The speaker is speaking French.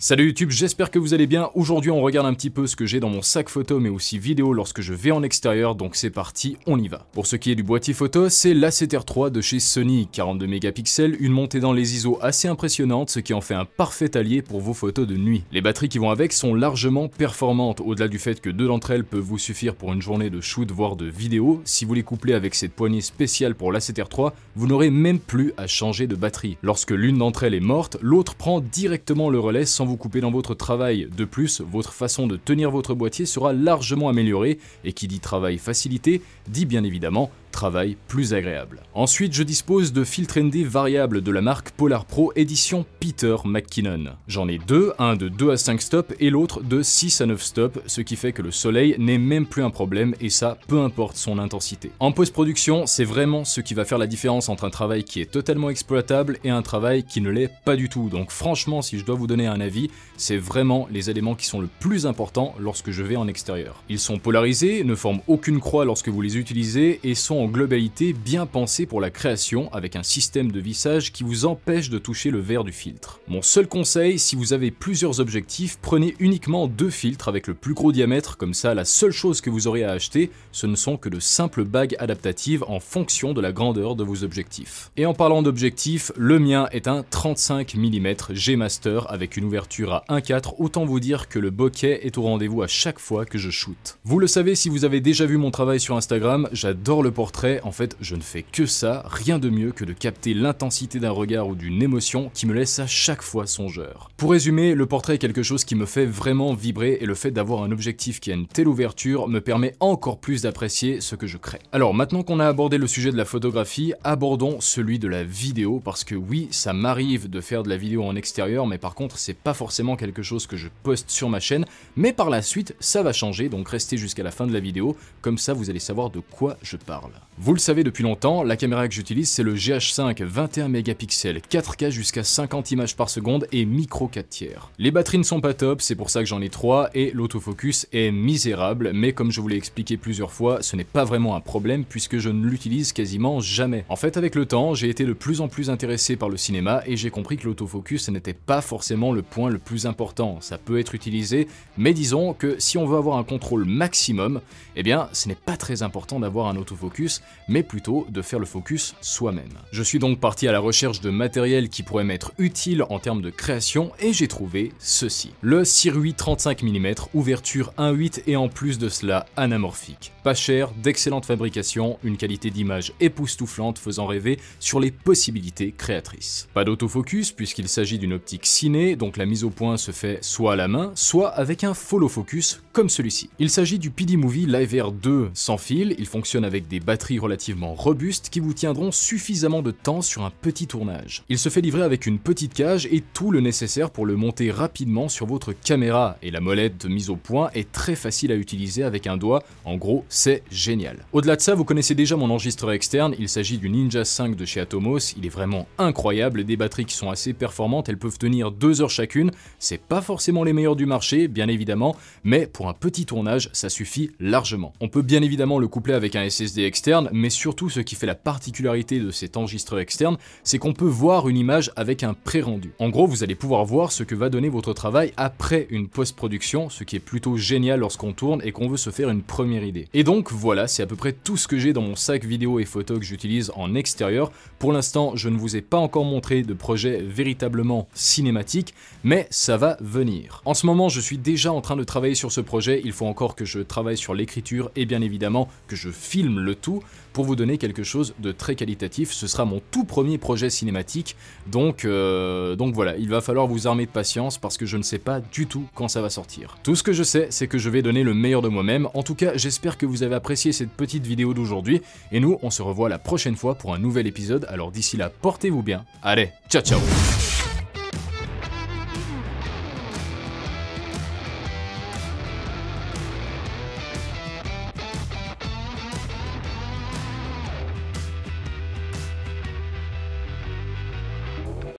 Salut YouTube, j'espère que vous allez bien. Aujourd'hui, on regarde un petit peu ce que j'ai dans mon sac photo mais aussi vidéo lorsque je vais en extérieur, donc c'est parti, on y va. Pour ce qui est du boîtier photo, c'est l'ACTR3 de chez Sony, 42 mégapixels, une montée dans les ISO assez impressionnante, ce qui en fait un parfait allié pour vos photos de nuit. Les batteries qui vont avec sont largement performantes, au-delà du fait que deux d'entre elles peuvent vous suffire pour une journée de shoot voire de vidéo, si vous les couplez avec cette poignée spéciale pour l'ACTR3, vous n'aurez même plus à changer de batterie. Lorsque l'une d'entre elles est morte, l'autre prend directement le relais sans vous dans votre travail. De plus, votre façon de tenir votre boîtier sera largement améliorée et qui dit travail facilité dit bien évidemment travail plus agréable. Ensuite, je dispose de filtres ND variables de la marque Polar Pro édition Peter McKinnon. J'en ai deux, un de 2 à 5 stops et l'autre de 6 à 9 stops, ce qui fait que le soleil n'est même plus un problème et ça, peu importe son intensité. En post-production, c'est vraiment ce qui va faire la différence entre un travail qui est totalement exploitable et un travail qui ne l'est pas du tout. Donc franchement, si je dois vous donner un avis, c'est vraiment les éléments qui sont le plus importants lorsque je vais en extérieur. Ils sont polarisés, ne forment aucune croix lorsque vous les utilisez et sont en globalité bien pensée pour la création avec un système de vissage qui vous empêche de toucher le verre du filtre. Mon seul conseil, si vous avez plusieurs objectifs, prenez uniquement deux filtres avec le plus gros diamètre, comme ça la seule chose que vous aurez à acheter, ce ne sont que de simples bagues adaptatives en fonction de la grandeur de vos objectifs. Et en parlant d'objectifs, le mien est un 35 mm G Master avec une ouverture à 1.4, autant vous dire que le bokeh est au rendez-vous à chaque fois que je shoote. Vous le savez si vous avez déjà vu mon travail sur Instagram, j'adore le portrait en fait, je ne fais que ça, rien de mieux que de capter l'intensité d'un regard ou d'une émotion qui me laisse à chaque fois songeur. Pour résumer, le portrait est quelque chose qui me fait vraiment vibrer et le fait d'avoir un objectif qui a une telle ouverture me permet encore plus d'apprécier ce que je crée. Alors maintenant qu'on a abordé le sujet de la photographie, abordons celui de la vidéo parce que oui, ça m'arrive de faire de la vidéo en extérieur, mais par contre, c'est pas forcément quelque chose que je poste sur ma chaîne, mais par la suite, ça va changer, donc restez jusqu'à la fin de la vidéo, comme ça vous allez savoir de quoi je parle. Vous le savez depuis longtemps, la caméra que j'utilise c'est le GH5 21 mégapixels 4K jusqu'à 50 images par seconde et micro 4 tiers. Les batteries ne sont pas top, c'est pour ça que j'en ai 3 et l'autofocus est misérable, mais comme je vous l'ai expliqué plusieurs fois, ce n'est pas vraiment un problème puisque je ne l'utilise quasiment jamais. En fait avec le temps, j'ai été de plus en plus intéressé par le cinéma et j'ai compris que l'autofocus n'était pas forcément le point le plus important, ça peut être utilisé, mais disons que si on veut avoir un contrôle maximum, eh bien ce n'est pas très important d'avoir un autofocus mais plutôt de faire le focus soi-même. Je suis donc parti à la recherche de matériel qui pourrait m'être utile en termes de création et j'ai trouvé ceci. Le Sirui 35 mm, ouverture 1.8 et en plus de cela anamorphique. Pas cher, d'excellente fabrication, une qualité d'image époustouflante faisant rêver sur les possibilités créatrices. Pas d'autofocus puisqu'il s'agit d'une optique ciné, donc la mise au point se fait soit à la main, soit avec un follow focus comme celui-ci. Il s'agit du PD Movie Live Air 2 sans fil, il fonctionne avec des batteries relativement robustes qui vous tiendront suffisamment de temps sur un petit tournage. Il se fait livrer avec une petite cage et tout le nécessaire pour le monter rapidement sur votre caméra et la molette de mise au point est très facile à utiliser avec un doigt, en gros c'est génial. Au-delà de ça, vous connaissez déjà mon enregistreur externe, il s'agit du Ninja 5 de chez Atomos, il est vraiment incroyable, des batteries qui sont assez performantes, elles peuvent tenir 2 heures chacune, c'est pas forcément les meilleures du marché, bien évidemment, mais pour un petit tournage, ça suffit largement. On peut bien évidemment le coupler avec un SSD externe, mais surtout ce qui fait la particularité de cet enregistreur externe, c'est qu'on peut voir une image avec un pré-rendu. En gros, vous allez pouvoir voir ce que va donner votre travail après une post-production, ce qui est plutôt génial lorsqu'on tourne et qu'on veut se faire une première idée. Et donc voilà, c'est à peu près tout ce que j'ai dans mon sac vidéo et photo que j'utilise en extérieur. Pour l'instant, je ne vous ai pas encore montré de projet véritablement cinématique, mais ça va venir. En ce moment, je suis déjà en train de travailler sur ce projet, il faut encore que je travaille sur l'écriture et bien évidemment que je filme le tout, pour vous donner quelque chose de très qualitatif. Ce sera mon tout premier projet cinématique, donc, euh, donc voilà, il va falloir vous armer de patience parce que je ne sais pas du tout quand ça va sortir. Tout ce que je sais, c'est que je vais donner le meilleur de moi-même. En tout cas, j'espère que vous avez apprécié cette petite vidéo d'aujourd'hui, et nous, on se revoit la prochaine fois pour un nouvel épisode. Alors d'ici là, portez-vous bien. Allez, ciao ciao